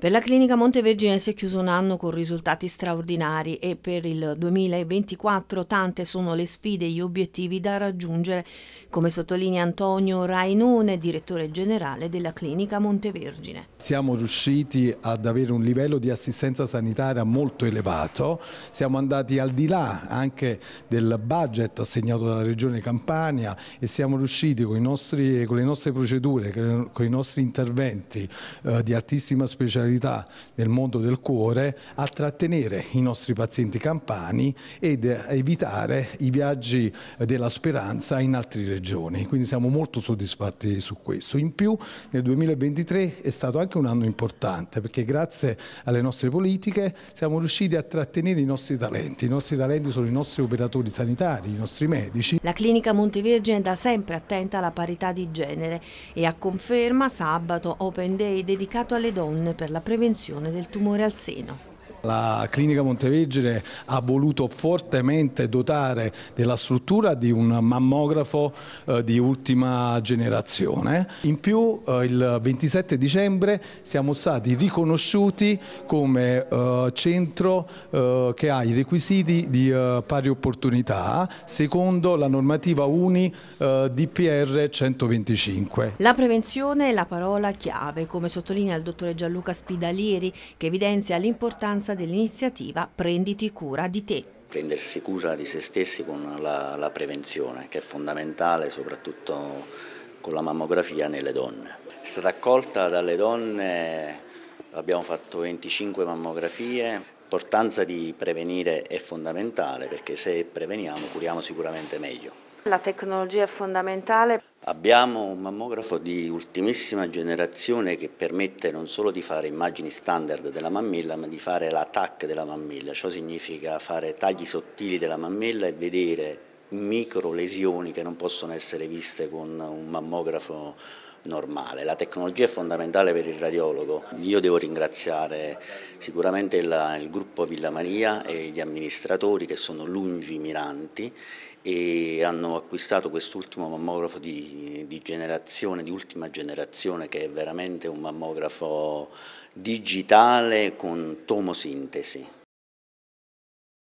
Per la clinica Montevergine si è chiuso un anno con risultati straordinari e per il 2024 tante sono le sfide e gli obiettivi da raggiungere, come sottolinea Antonio Rainone, direttore generale della clinica Montevergine siamo riusciti ad avere un livello di assistenza sanitaria molto elevato, siamo andati al di là anche del budget assegnato dalla Regione Campania e siamo riusciti con, nostri, con le nostre procedure, con i nostri interventi eh, di altissima specialità nel mondo del cuore a trattenere i nostri pazienti campani ed evitare i viaggi della speranza in altre regioni, quindi siamo molto soddisfatti su questo. In più nel 2023 è stato anche un un anno importante perché grazie alle nostre politiche siamo riusciti a trattenere i nostri talenti, i nostri talenti sono i nostri operatori sanitari, i nostri medici. La clinica Montevergine è da sempre attenta alla parità di genere e a conferma sabato Open Day dedicato alle donne per la prevenzione del tumore al seno. La clinica Montevegine ha voluto fortemente dotare della struttura di un mammografo eh, di ultima generazione. In più eh, il 27 dicembre siamo stati riconosciuti come eh, centro che ha i requisiti di pari opportunità secondo la normativa UNI DPR 125. La prevenzione è la parola chiave, come sottolinea il dottore Gianluca Spidalieri, che evidenzia l'importanza importanza dell'iniziativa Prenditi cura di te. Prendersi cura di se stessi con la, la prevenzione, che è fondamentale soprattutto con la mammografia nelle donne. È stata accolta dalle donne, abbiamo fatto 25 mammografie, L'importanza di prevenire è fondamentale perché se preveniamo curiamo sicuramente meglio. La tecnologia è fondamentale. Abbiamo un mammografo di ultimissima generazione che permette non solo di fare immagini standard della mammella ma di fare la della mammella, ciò significa fare tagli sottili della mammella e vedere micro lesioni che non possono essere viste con un mammografo normale. La tecnologia è fondamentale per il radiologo. Io devo ringraziare sicuramente il, il gruppo Villa Maria e gli amministratori che sono lungimiranti e hanno acquistato quest'ultimo mammografo di, di, generazione, di ultima generazione che è veramente un mammografo digitale con tomosintesi.